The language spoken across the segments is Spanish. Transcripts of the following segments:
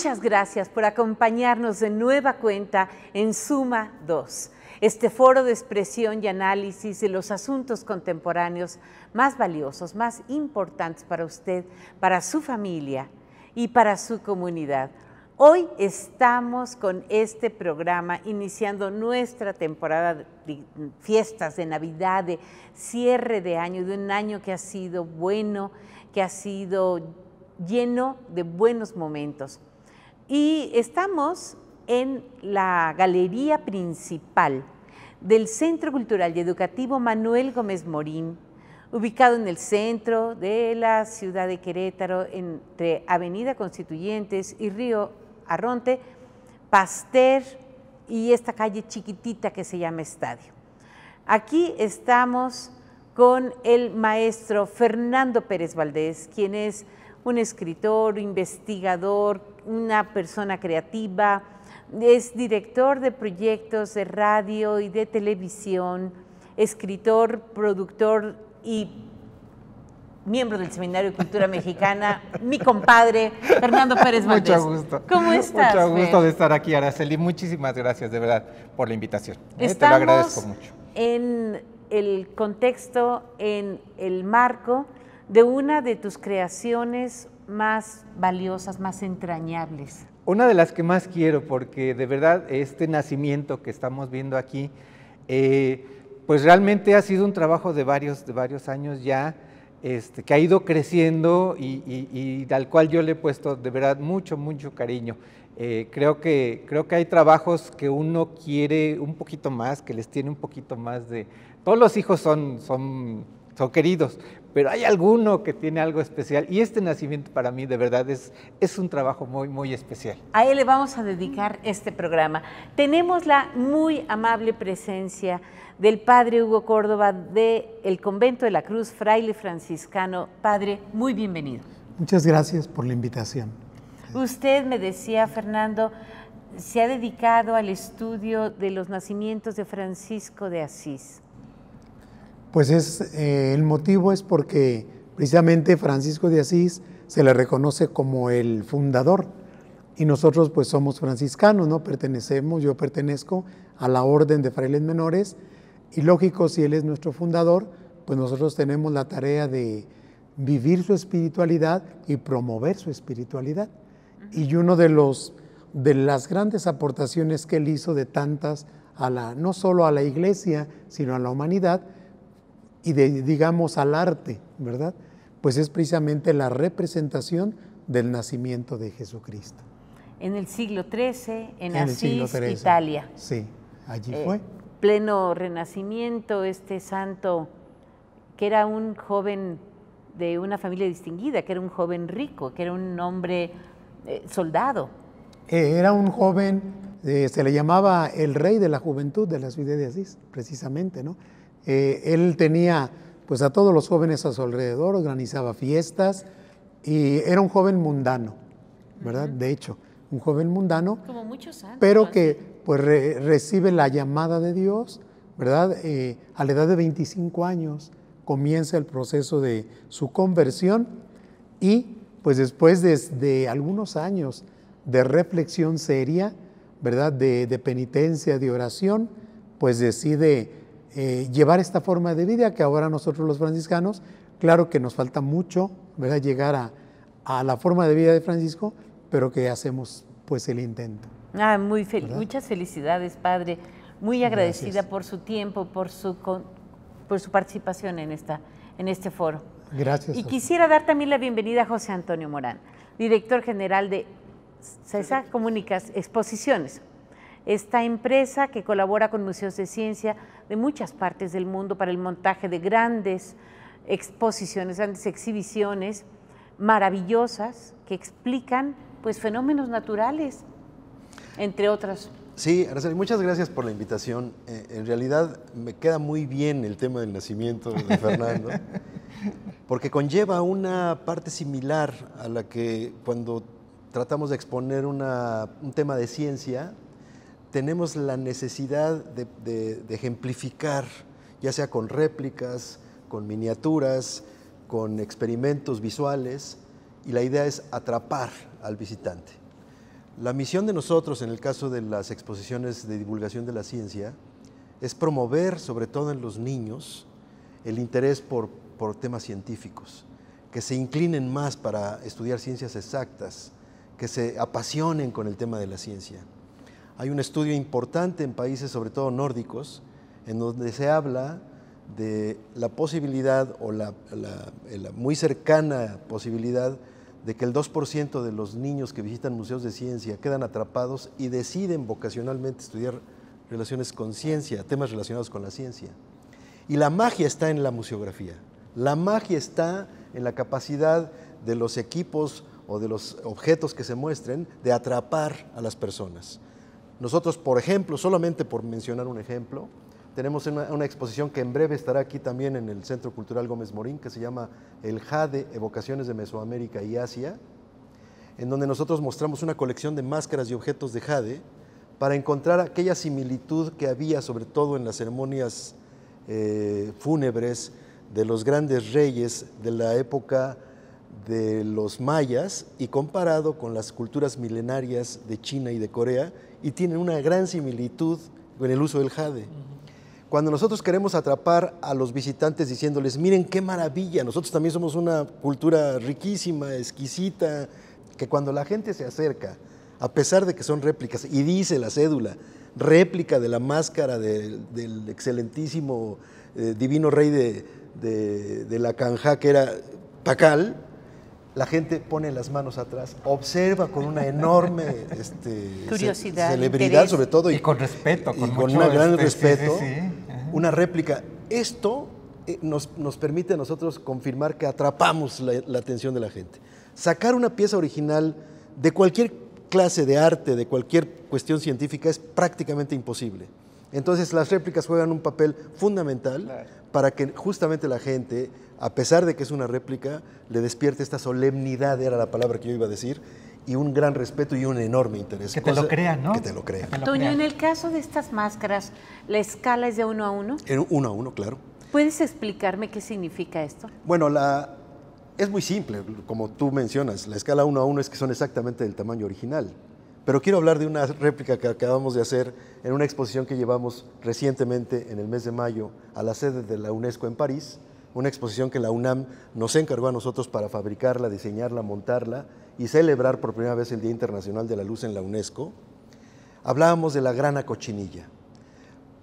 Muchas gracias por acompañarnos de nueva cuenta en Suma 2, este foro de expresión y análisis de los asuntos contemporáneos más valiosos, más importantes para usted, para su familia y para su comunidad. Hoy estamos con este programa iniciando nuestra temporada de fiestas de Navidad, de cierre de año, de un año que ha sido bueno, que ha sido lleno de buenos momentos. Y estamos en la galería principal del Centro Cultural y Educativo Manuel Gómez Morín, ubicado en el centro de la ciudad de Querétaro, entre Avenida Constituyentes y Río Arronte, Pasteur y esta calle chiquitita que se llama Estadio. Aquí estamos con el maestro Fernando Pérez Valdés, quien es un escritor, investigador, una persona creativa, es director de proyectos de radio y de televisión, escritor, productor y miembro del Seminario de Cultura Mexicana, mi compadre Fernando Pérez Valdés. Mucho gusto. ¿Cómo estás? Mucho gusto de estar aquí, Araceli. Muchísimas gracias, de verdad, por la invitación. ¿eh? Te lo agradezco mucho. En el contexto, en el marco de una de tus creaciones más valiosas, más entrañables? Una de las que más quiero, porque de verdad este nacimiento que estamos viendo aquí, eh, pues realmente ha sido un trabajo de varios, de varios años ya, este, que ha ido creciendo y, al cual yo le he puesto de verdad mucho, mucho cariño. Eh, creo, que, creo que hay trabajos que uno quiere un poquito más, que les tiene un poquito más de... Todos los hijos son, son, son queridos, pero hay alguno que tiene algo especial. Y este nacimiento para mí de verdad es, es un trabajo muy, muy especial. A él le vamos a dedicar este programa. Tenemos la muy amable presencia del padre Hugo Córdoba del el Convento de la Cruz, fraile franciscano. Padre, muy bienvenido. Muchas gracias por la invitación. Usted me decía, Fernando, se ha dedicado al estudio de los nacimientos de Francisco de Asís. Pues es, eh, el motivo es porque precisamente Francisco de Asís se le reconoce como el fundador y nosotros pues somos franciscanos, ¿no? Pertenecemos, yo pertenezco a la orden de frailes menores y lógico, si él es nuestro fundador, pues nosotros tenemos la tarea de vivir su espiritualidad y promover su espiritualidad. Y uno de los de las grandes aportaciones que él hizo de tantas a la no solo a la iglesia, sino a la humanidad, y de, digamos al arte, ¿verdad? Pues es precisamente la representación del nacimiento de Jesucristo. En el siglo XIII, en, Asís, Italia. Sí, allí eh, fue. Pleno renacimiento, este santo, que era un joven de una familia distinguida, que era un joven rico, que era un hombre eh, soldado. Eh, era un joven, se le llamaba el rey de la juventud de la ciudad de Asís, precisamente, ¿no? Eh, él tenía pues a todos los jóvenes a su alrededor, organizaba fiestas y era un joven mundano, ¿verdad? De hecho, un joven mundano. Pero que pues recibe la llamada de Dios, ¿verdad? Eh, a la edad de 25 años comienza el proceso de su conversión y pues después de, algunos años de reflexión seria, ¿verdad? De, de penitencia, de oración, pues decide eh, llevar esta forma de vida que ahora nosotros los franciscanos, claro que nos falta mucho, Llegar a, la forma de vida de Francisco, pero que hacemos pues el intento. Ah, muy muchas felicidades, padre. Muy agradecida por su tiempo, por su, por su participación en, esta, en este foro. Gracias. Y quisiera dar también la bienvenida a José Antonio Morán, director general de CESA Comunicas Exposiciones esta empresa que colabora con museos de ciencia de muchas partes del mundo para el montaje de grandes exposiciones, grandes exhibiciones maravillosas que explican pues fenómenos naturales, entre otras. Sí, Araceli, muchas gracias por la invitación. Eh, en realidad me queda muy bien el tema del nacimiento de Fernando, porque conlleva una parte similar a la que cuando tratamos de exponer un tema de ciencia, tenemos la necesidad de, ejemplificar, ya sea con réplicas, con miniaturas, con experimentos visuales, y la idea es atrapar al visitante. La misión de nosotros, en el caso de las exposiciones de divulgación de la ciencia, es promover, sobre todo en los niños, el interés por temas científicos, que se inclinen más para estudiar ciencias exactas, que se apasionen con el tema de la ciencia. Hay un estudio importante en países, sobre todo nórdicos, en donde se habla de la posibilidad o la, muy cercana posibilidad de que el 2% de los niños que visitan museos de ciencia quedan atrapados y deciden vocacionalmente estudiar relaciones con ciencia, temas relacionados con la ciencia. Y la magia está en la museografía. La magia está en la capacidad de los equipos o de los objetos que se muestren de atrapar a las personas. Nosotros, por ejemplo, solamente por mencionar un ejemplo, tenemos una, exposición que en breve estará aquí también en el Centro Cultural Gómez Morín, que se llama El Jade, Evocaciones de Mesoamérica y Asia, en donde nosotros mostramos una colección de máscaras y objetos de jade para encontrar aquella similitud que había, sobre todo en las ceremonias eh, fúnebres de los grandes reyes de la época de los mayas y comparado con las culturas milenarias de China y de Corea y tienen una gran similitud en el uso del jade. Cuando nosotros queremos atrapar a los visitantes diciéndoles, miren qué maravilla, nosotros también somos una cultura riquísima, exquisita, que cuando la gente se acerca, a pesar de que son réplicas, y dice la cédula, réplica de la máscara del, excelentísimo eh, divino rey de, de, la canja que era Pacal, la gente pone las manos atrás, observa con una enorme este, curiosidad, celebridad sobre todo y, con respeto, con, gran este, respeto, una réplica. Esto eh, nos, permite a nosotros confirmar que atrapamos la, atención de la gente. Sacar una pieza original de cualquier clase de arte, de cualquier cuestión científica, es prácticamente imposible. Entonces las réplicas juegan un papel fundamental para que justamente la gente, a pesar de que es una réplica, le despierte esta solemnidad, era la palabra que yo iba a decir, y un gran respeto y un enorme interés. Que te lo crean, ¿no? Que te lo crean. en el caso de estas máscaras, ¿la escala es de uno a uno? uno a uno, claro. ¿Puedes explicarme qué significa esto? Bueno, la, es muy simple, como tú mencionas, la escala uno a uno es que son exactamente del tamaño original. Pero quiero hablar de una réplica que acabamos de hacer en una exposición que llevamos recientemente en el mes de mayo a la sede de la UNESCO en París, una exposición que la UNAM nos encargó a nosotros para fabricarla, diseñarla, montarla y celebrar por primera vez el Día Internacional de la Luz en la UNESCO. Hablábamos de la grana cochinilla.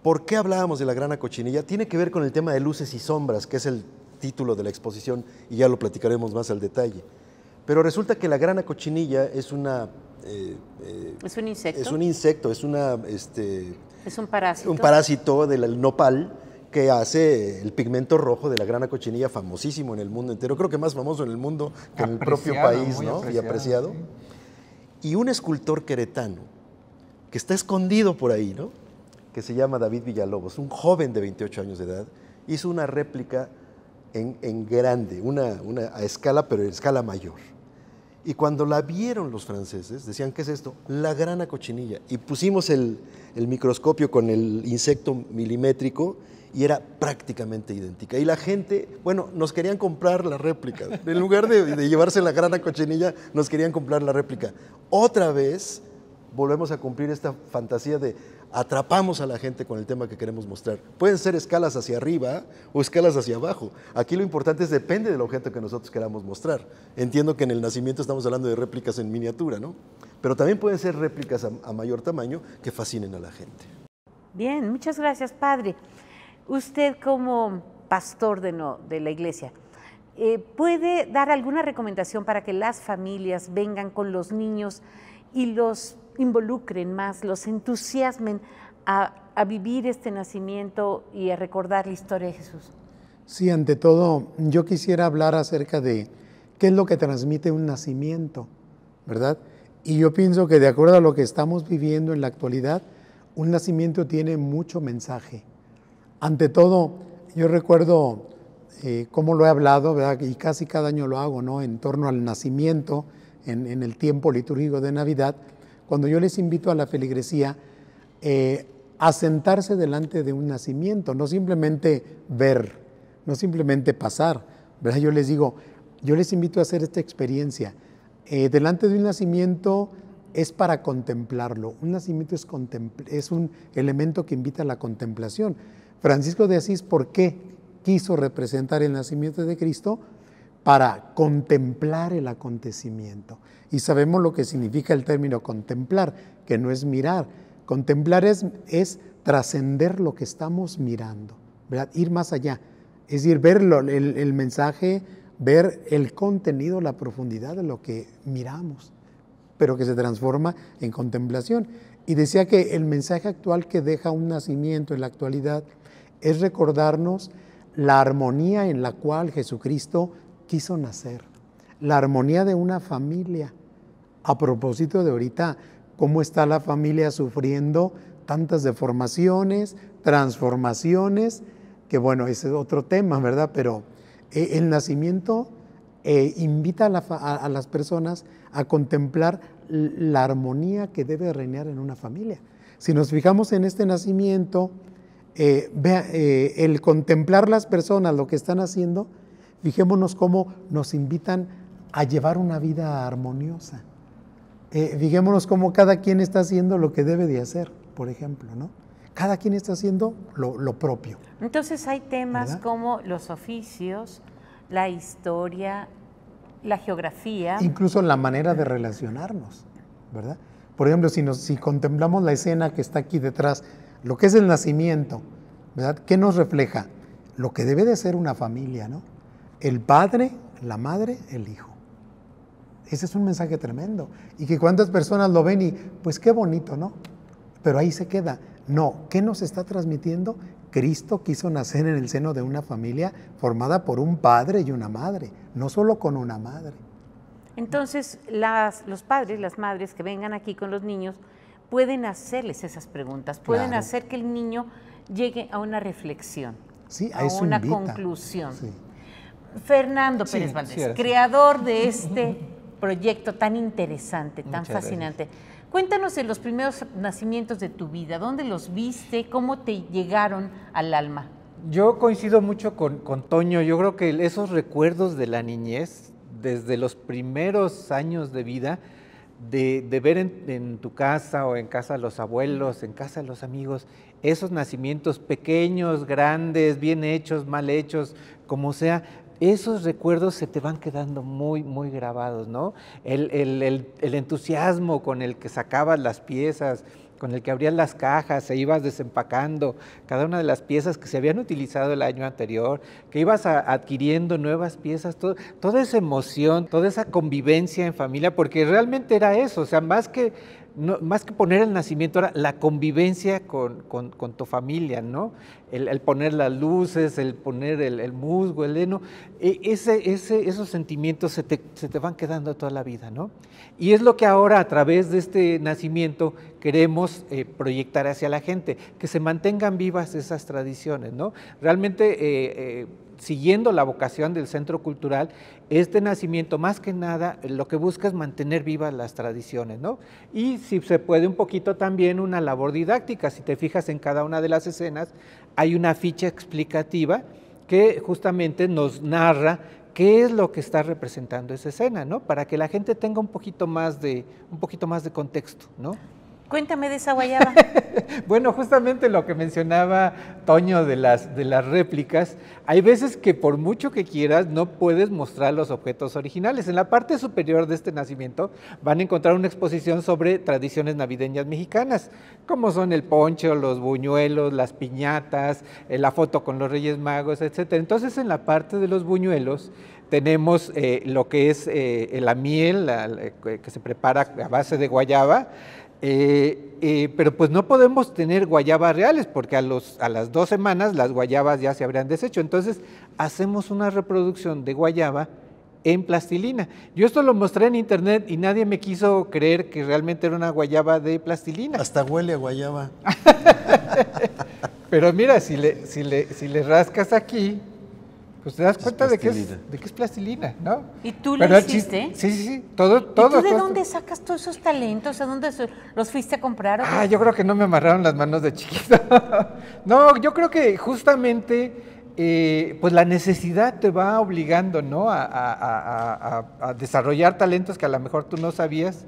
¿Por qué hablábamos de la grana cochinilla? Tiene que ver con el tema de luces y sombras, que es el título de la exposición y ya lo platicaremos más al detalle. Pero resulta que la grana cochinilla es una es un insecto. Es un insecto, es una. Este, es un parásito. Un parásito del nopal que hace el pigmento rojo de la grana cochinilla, famosísimo en el mundo entero. Creo que más famoso en el mundo que en el propio país, ¿no? y apreciado. Y un escultor queretano que está escondido por ahí, ¿no? Que se llama David Villalobos, un joven de 28 años de edad, hizo una réplica en, grande, a escala, pero en escala mayor y cuando la vieron los franceses, decían, ¿qué es esto? La grana cochinilla. Y pusimos el, microscopio con el insecto milimétrico y era prácticamente idéntica. Y la gente, bueno, nos querían comprar la réplica. En lugar de, de llevarse la grana cochinilla, nos querían comprar la réplica. Otra vez volvemos a cumplir esta fantasía de atrapamos a la gente con el tema que queremos mostrar. Pueden ser escalas hacia arriba o escalas hacia abajo. Aquí lo importante es depende del objeto que nosotros queramos mostrar. Entiendo que en el nacimiento estamos hablando de réplicas en miniatura, ¿no? Pero también pueden ser réplicas a, mayor tamaño que fascinen a la gente. Bien, muchas gracias, padre. Usted como pastor de, no, de la iglesia, eh, ¿puede dar alguna recomendación para que las familias vengan con los niños y los involucren más, los entusiasmen a, vivir este nacimiento y a recordar la historia de Jesús? Sí, ante todo, yo quisiera hablar acerca de qué es lo que transmite un nacimiento, ¿verdad? Y yo pienso que de acuerdo a lo que estamos viviendo en la actualidad, un nacimiento tiene mucho mensaje. Ante todo, yo recuerdo eh, cómo lo he hablado, ¿verdad? Y casi cada año lo hago, ¿no? En torno al nacimiento, en el tiempo litúrgico de Navidad cuando yo les invito a la feligresía eh, a sentarse delante de un nacimiento, no simplemente ver, no simplemente pasar. Yo les digo, yo les invito a hacer esta experiencia. Eh, delante de un nacimiento es para contemplarlo. Un nacimiento es, es un elemento que invita a la contemplación. Francisco de Asís, ¿por qué quiso representar el nacimiento de Cristo? para contemplar el acontecimiento. Y sabemos lo que significa el término contemplar, que no es mirar. Contemplar es, es trascender lo que estamos mirando, ir más allá. Es decir, ver el, el mensaje, ver el contenido, la profundidad de lo que miramos, pero que se transforma en contemplación. Y decía que el mensaje actual que deja un nacimiento en la actualidad es recordarnos la armonía en la cual Jesucristo quiso nacer, la armonía de una familia. A propósito de ahorita, cómo está la familia sufriendo tantas deformaciones, transformaciones, que bueno, ese es otro tema, ¿verdad? Pero eh, el nacimiento eh, invita a, las personas a contemplar la armonía que debe reinar en una familia. Si nos fijamos en este nacimiento, eh, el contemplar las personas, lo que están haciendo, Fijémonos cómo nos invitan a llevar una vida armoniosa. Eh, fijémonos cómo cada quien está haciendo lo que debe de hacer, por ejemplo, ¿no? Cada quien está haciendo lo, propio. Entonces hay temas como los oficios, la historia, la geografía. Incluso la manera de relacionarnos, ¿verdad? Por ejemplo, si, si contemplamos la escena que está aquí detrás, lo que es el nacimiento, ¿verdad? ¿Qué nos refleja? Lo que debe de ser una familia, ¿no? El padre, la madre, el hijo. Ese es un mensaje tremendo. Y que cuántas personas lo ven y, pues qué bonito, ¿no? Pero ahí se queda. No, ¿qué nos está transmitiendo? Cristo quiso nacer en el seno de una familia formada por un padre y una madre, no solo con una madre. Entonces, los padres, las madres que vengan aquí con los niños, pueden hacerles esas preguntas, pueden hacer que el niño llegue a una reflexión, sí, a, una conclusión. Sí. Fernando Pérez Valdés, creador de este proyecto tan interesante, tan fascinante. Cuéntanos de los primeros nacimientos de tu vida, dónde los viste, cómo te llegaron al alma. Yo coincido mucho con, Toño, yo creo que esos recuerdos de la niñez, desde los primeros años de vida, de, ver en, en, tu casa o en casa de los abuelos, en casa de los amigos, esos nacimientos pequeños, grandes, bien hechos, mal hechos, como sea, esos recuerdos se te van quedando muy, muy grabados, ¿no? El, el, entusiasmo con el que sacabas las piezas, con el que abrías las cajas e ibas desempacando cada una de las piezas que se habían utilizado el año anterior, que ibas adquiriendo nuevas piezas, todo, toda esa emoción, toda esa convivencia en familia, porque realmente era eso, o sea, más que más que poner el nacimiento, era la convivencia con, tu familia, ¿no? El, poner las luces, el poner el, musgo, el heno, e, ese, ese, esos sentimientos se te, van quedando toda la vida, ¿no? Y es lo que ahora a través de este nacimiento queremos eh, proyectar hacia la gente, que se mantengan vivas esas tradiciones, ¿no? Realmente... Eh, eh, siguiendo la vocación del centro cultural, este nacimiento más que nada lo que busca es mantener vivas las tradiciones, ¿no? Y si se puede un poquito también una labor didáctica, si te fijas en cada una de las escenas, hay una ficha explicativa que justamente nos narra qué es lo que está representando esa escena, ¿no? Para que la gente tenga un poquito más de, un poquito más de contexto, ¿no? Cuéntame de esa guayaba. bueno, justamente lo que mencionaba Toño de las, de las réplicas, hay veces que por mucho que quieras no puedes mostrar los objetos originales. En la parte superior de este nacimiento van a encontrar una exposición sobre tradiciones navideñas mexicanas, como son el poncho, los buñuelos, las piñatas, eh, la foto con los Reyes Magos, etc. Entonces en la parte de los buñuelos tenemos eh, lo que es eh, la miel que se prepara a base de guayaba, eh, eh, pero pues no podemos tener guayabas reales porque a, las dos semanas las guayabas ya se habrían deshecho. Entonces hacemos una reproducción de guayaba en plastilina. Yo esto lo mostré en internet y nadie me quiso creer que realmente era una guayaba de plastilina. Hasta huele a guayaba. Pero mira, si si le rascas aquí, pues te das cuenta de que, es, plastilina, ¿no? ¿Y tú lo hiciste? Sí, sí, sí, todo, todo. ¿Y tú de dónde sacas todos esos talentos? ¿A dónde los fuiste a comprar? Ah, yo creo que no me amarraron las manos de chiquita. no, yo creo que justamente... Eh, pues la necesidad te va obligando, ¿no? A, desarrollar talentos que a lo mejor tú no sabías.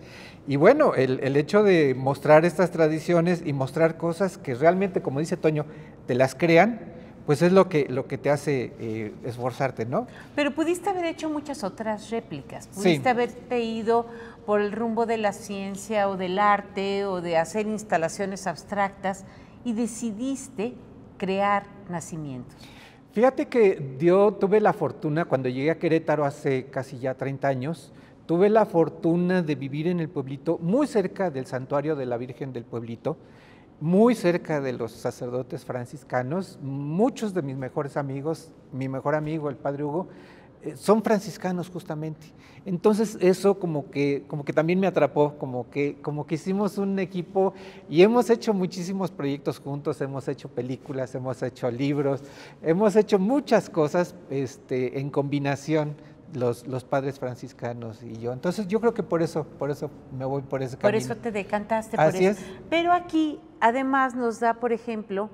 Y bueno, el, el, hecho de mostrar estas tradiciones y mostrar cosas que realmente, como dice Toño, te las crean, pues es lo que, lo que te hace eh, esforzarte, ¿no? Pero pudiste haber hecho muchas otras réplicas, pudiste haberte ido por el rumbo de la ciencia o del arte o de hacer instalaciones abstractas y decidiste crear nacimientos. Fíjate que yo tuve la fortuna, cuando llegué a Querétaro hace casi ya 30 años, tuve la fortuna de vivir en el pueblito, muy cerca del santuario de la Virgen del Pueblito, muy cerca de los sacerdotes franciscanos. Muchos de mis mejores amigos, mi mejor amigo, el padre Hugo, eh, son franciscanos justamente. Entonces eso como que, como que también me atrapó, como que, como que hicimos un equipo y hemos hecho muchísimos proyectos juntos, hemos hecho películas, hemos hecho libros, hemos hecho muchas cosas este, en combinación los, los, padres franciscanos y yo. Entonces yo creo que por eso, por eso me voy por ese camino. Por eso te decantaste Así Es. Pero aquí además nos da, por ejemplo,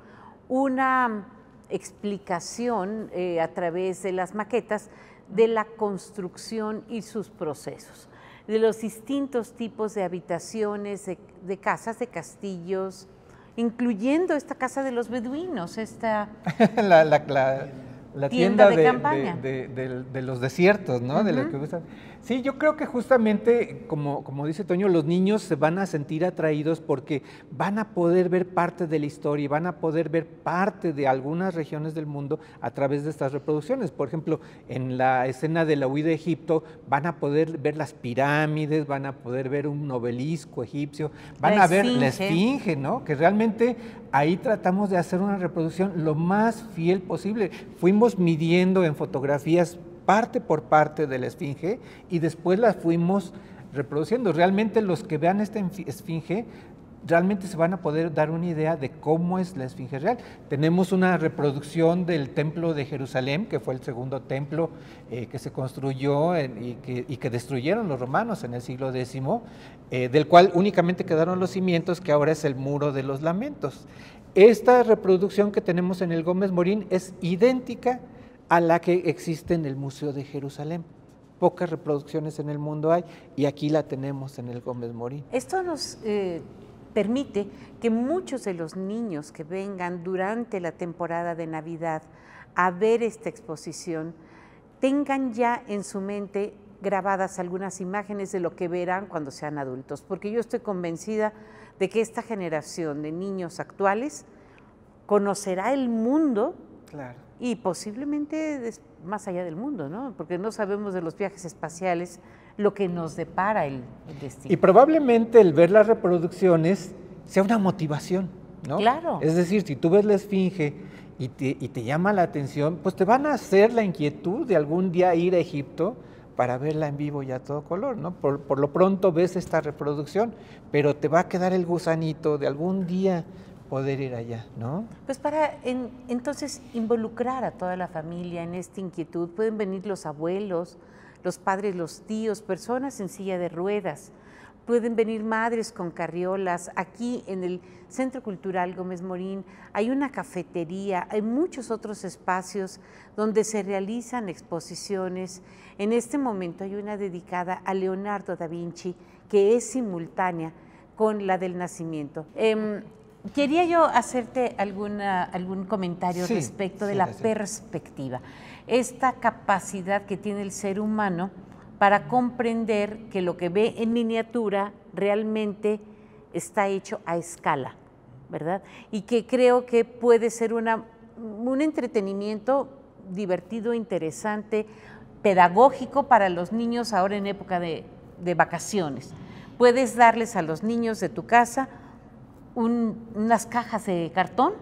una explicación eh, a través de las maquetas de la construcción y sus procesos, de los distintos tipos de habitaciones, de, casas, de castillos, incluyendo esta casa de los beduinos, esta... la, la la tienda, de, de, De, los desiertos, ¿no? De Sí, yo creo que justamente, como, como dice Toño, los niños se van a sentir atraídos porque van a poder ver parte de la historia y van a poder ver parte de algunas regiones del mundo a través de estas reproducciones. Por ejemplo, en la escena de la huida de Egipto van a poder ver las pirámides, van a poder ver un obelisco egipcio, van a ver la esfinge, ¿no? Que realmente ahí tratamos de hacer una reproducción lo más fiel posible. Fuimos midiendo en fotografías parte por parte de la esfinge y después las fuimos reproduciendo. Realmente los que vean esta esfinge realmente se van a poder dar una idea de cómo es la esfinge real. Tenemos una reproducción del templo de Jerusalén, que fue el segundo templo eh, que se construyó y, que, destruyeron los romanos en el siglo X, eh, del cual únicamente quedaron los cimientos, que ahora es el muro de los lamentos. Esta reproducción que tenemos en el Gómez Morín es idéntica a la que existe en el Museo de Jerusalén. Pocas reproducciones en el mundo hay y aquí la tenemos en el Gómez Morín. Esto nos eh, permite que muchos de los niños que vengan durante la temporada de Navidad a ver esta exposición tengan ya en su mente grabadas algunas imágenes de lo que verán cuando sean adultos, porque yo estoy convencida de que esta generación de niños actuales conocerá el mundo y posiblemente más allá del mundo, ¿no? Porque no sabemos de los viajes espaciales lo que nos depara el, destino. Y probablemente el ver las reproducciones sea una motivación, ¿no? Claro. Es decir, si tú ves la esfinge y te, y te llama la atención, pues te van a hacer la inquietud de algún día ir a Egipto para verla en vivo ya a todo color, ¿no? Por, por, lo pronto ves esta reproducción, pero te va a quedar el gusanito de algún día poder ir allá, ¿no? Pues para entonces involucrar a toda la familia en esta inquietud, pueden venir los abuelos, los padres, los tíos, personas en silla de ruedas, pueden venir madres con carriolas. Aquí en el Centro Cultural Gómez Morín hay una cafetería, hay muchos otros espacios donde se realizan exposiciones. En este momento hay una dedicada a Leonardo da Vinci que es simultánea con la del nacimiento. Em, quería yo hacerte algún comentario respecto de la perspectiva, esta capacidad que tiene el ser humano para comprender que lo que ve en miniatura realmente está hecho a escala, ¿verdad? Y que creo que puede ser una, un entretenimiento divertido, interesante, pedagógico para los niños ahora en época de, vacaciones. Puedes darles a los niños de tu casa unas cajas de cartón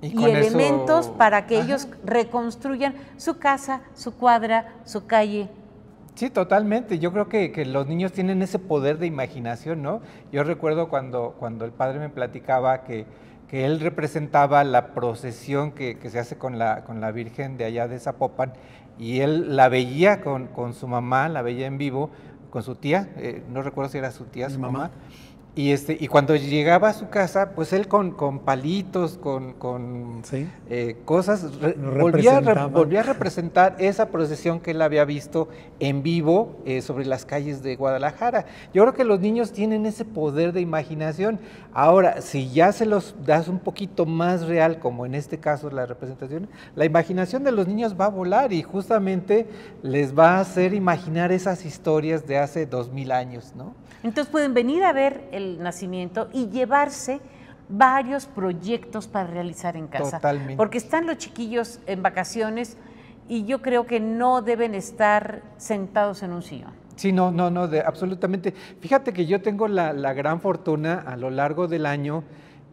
y, elementos para que ellos reconstruyan su casa, su cuadra, su calle, Sí, totalmente. Yo creo que, los niños tienen ese poder de imaginación, ¿no? Yo recuerdo cuando, cuando el padre me platicaba que, que él representaba la procesión que, que, se hace con la, con la Virgen de allá de Zapopan y él la veía con, su mamá, la veía en vivo, con su tía, eh, no recuerdo si era su tía, su mamá y, este, y cuando llegaba a su casa, pues él con, palitos, con, eh, cosas, volvía, a representar esa procesión que él había visto en vivo eh, sobre las calles de Guadalajara. Yo creo que los niños tienen ese poder de imaginación. Ahora, si ya se los das un poquito más real, como en este caso la representación, la imaginación de los niños va a volar y justamente les va a hacer imaginar esas historias de hace dos mil años, ¿no? Entonces pueden venir a ver nacimiento y llevarse varios proyectos para realizar en casa. Totalmente. Porque están los chiquillos en vacaciones y yo creo que no deben estar sentados en un sillón. Sí, no, no, no, absolutamente. Fíjate que yo tengo la, gran fortuna a lo largo del año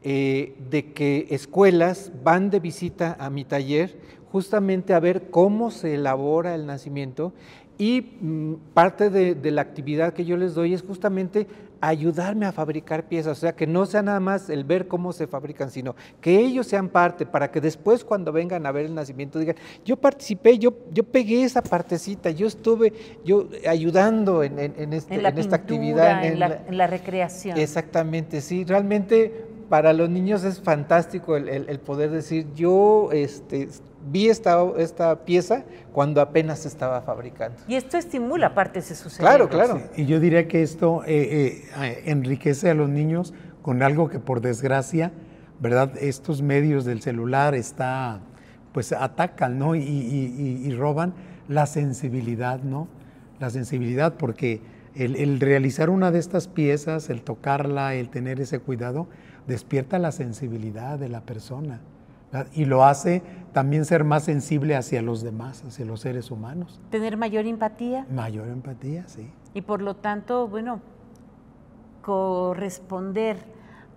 eh, de que escuelas van de visita a mi taller justamente a ver cómo se elabora el nacimiento y mm, parte de, de la actividad que yo les doy es justamente ayudarme a fabricar piezas, o sea, que no sea nada más el ver cómo se fabrican, sino que ellos sean parte, para que después cuando vengan a ver el nacimiento digan, yo participé, yo, yo pegué esa partecita, yo estuve yo ayudando en, en, esta actividad. En, la, recreación. Exactamente, sí, realmente para los niños es fantástico el, poder decir, yo este, vi esta, pieza cuando apenas se estaba fabricando. Y esto estimula parte de su cerebro. Claro, claro. Y yo diría que esto eh, eh, eh, enriquece a los niños con algo que por desgracia, ¿verdad? Estos medios del celular está, pues atacan, ¿no? Y, roban la sensibilidad, ¿no? La sensibilidad, porque el, realizar una de estas piezas, el tocarla, el tener ese cuidado, despierta la sensibilidad de la persona. Y lo hace también ser más sensible hacia los demás, hacia los seres humanos. Tener mayor empatía. Mayor empatía, sí. Y por lo tanto, bueno, corresponder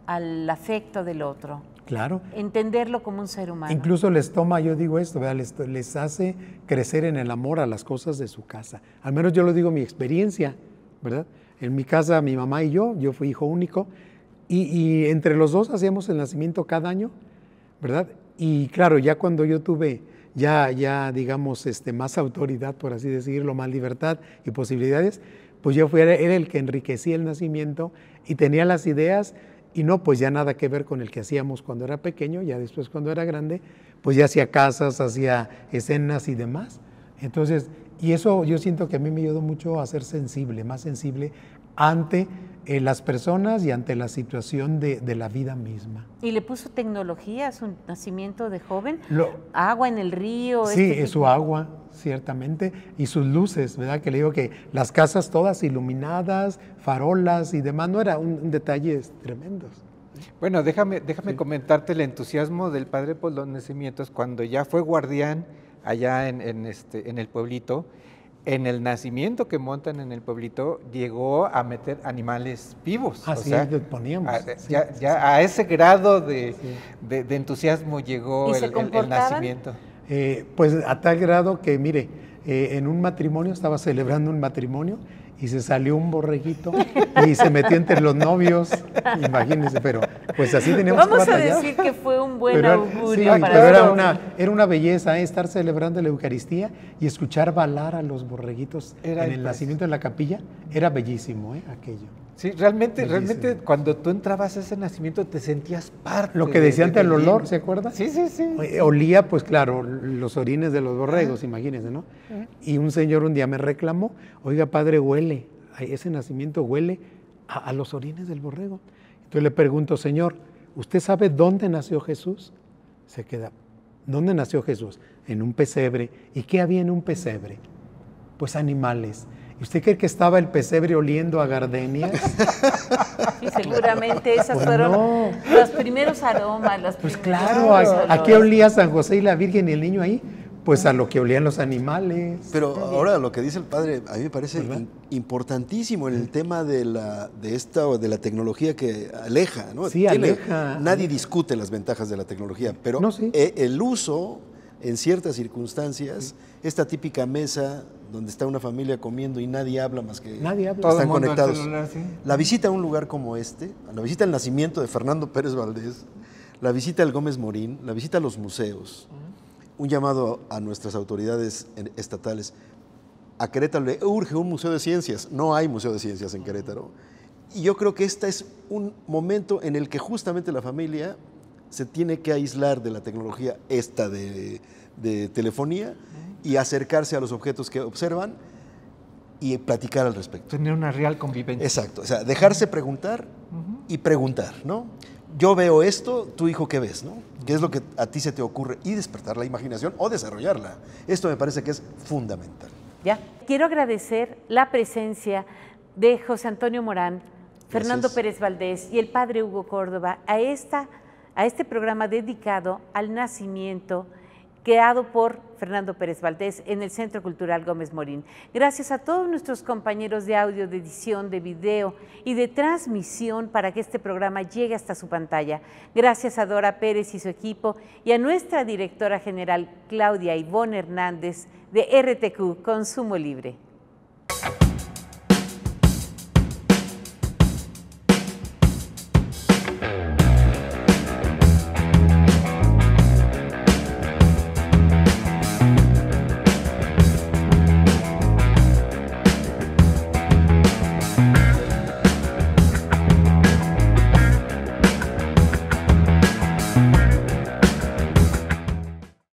al afecto del otro. Claro. Entenderlo como un ser humano. Incluso les toma, yo digo esto, les, les, hace crecer en el amor a las cosas de su casa. Al menos yo lo digo mi experiencia, ¿verdad? En mi casa, mi mamá y yo, yo fui hijo único, y entre los dos hacíamos el nacimiento cada año, ¿verdad? Y claro, ya cuando yo tuve ya, ya digamos, este, más autoridad, por así decirlo, más libertad y posibilidades, pues yo fui, era, el que enriquecía el nacimiento y tenía las ideas y no, pues ya nada que ver con el que hacíamos cuando era pequeño, ya después cuando era grande, pues ya hacía casas, hacía escenas y demás. Entonces, y eso yo siento que a mí me ayudó mucho a ser sensible, más sensible ante eh, las personas y ante la situación de, de, la vida misma. Y le puso tecnología a su nacimiento de joven, agua en el río. Sí, este su agua, ciertamente, y sus luces, ¿verdad? Que le digo que las casas todas iluminadas, farolas y demás, no era un, detalle detalles tremendos. Bueno, déjame, déjame comentarte el entusiasmo del padre por los nacimientos cuando ya fue guardián allá en, en, este, en el pueblito en el nacimiento que montan en el pueblito llegó a meter animales vivos. Así poníamos. ya, a ese grado de, entusiasmo llegó el, nacimiento. Eh, pues a tal grado que, mire, eh, en un matrimonio, estaba celebrando un matrimonio y se salió un borreguito y se metió entre los novios, imagínense, pero pues así teníamos Vamos a decir que fue un buen augurio pero era una, era una belleza ¿eh? estar celebrando la Eucaristía y escuchar balar a los borreguitos en el nacimiento de la capilla, era bellísimo ¿eh? aquello. Sí, realmente, realmente cuando tú entrabas a ese nacimiento te sentías parte. Lo que decía antes, el olor, ¿se acuerda? Sí, sí, sí. Eh, olía, pues claro, los orines de los borregos, imagínense, ¿no? Y un señor un día me reclamó, oiga, padre, huele, ese nacimiento huele a, a los orines del borrego. Entonces le pregunto, señor, ¿usted sabe dónde nació Jesús? Se queda, ¿dónde nació Jesús? En un pesebre. ¿Y qué había en un pesebre? Pues animales. ¿Usted cree que estaba el pesebre oliendo a gardenias? Y seguramente pues esas fueron los primeros aromas. pues claro, ¿a, qué olía San José y la Virgen y el niño ahí? Pues a lo que olían los animales. Pero ahora lo que dice el padre, a mí me parece importantísimo en el tema de la, de esta de la tecnología que aleja, ¿no? Sí, aleja. Nadie discute las ventajas de la tecnología, pero e-, el uso en ciertas circunstancias, esta típica mesa donde está una familia comiendo y nadie habla más que nadie habla. están conectados. La visita a un lugar como este, la visita al nacimiento de Fernando Pérez Valdés, la visita al Gómez Morín, la visita a los museos, un llamado a nuestras autoridades estatales. A Querétaro le urge un museo de ciencias. No hay museo de ciencias en Querétaro. Y yo creo que este es un momento en el que justamente la familia se tiene que aislar de la tecnología esta de, de telefonía y acercarse a los objetos que observan y platicar al respecto. Tener una real convivencia. Exacto, o sea, dejarse preguntar y preguntar, ¿no? Yo veo esto, tu hijo qué ves, ¿no? ¿Qué es lo que a ti se te ocurre? Y despertar la imaginación o desarrollarla. Esto me parece que es fundamental. Ya. Quiero agradecer la presencia de José Antonio Morán, Fernando Pérez Valdés y el padre Hugo Córdoba a, esta, a este programa dedicado al nacimiento creado por Fernando Pérez Valdés en el Centro Cultural Gómez Morín. Gracias a todos nuestros compañeros de audio, de edición, de video y de transmisión para que este programa llegue hasta su pantalla. Gracias a Dora Pérez y su equipo y a nuestra directora general Claudia Ivonne Hernández de RTQ Consumo Libre.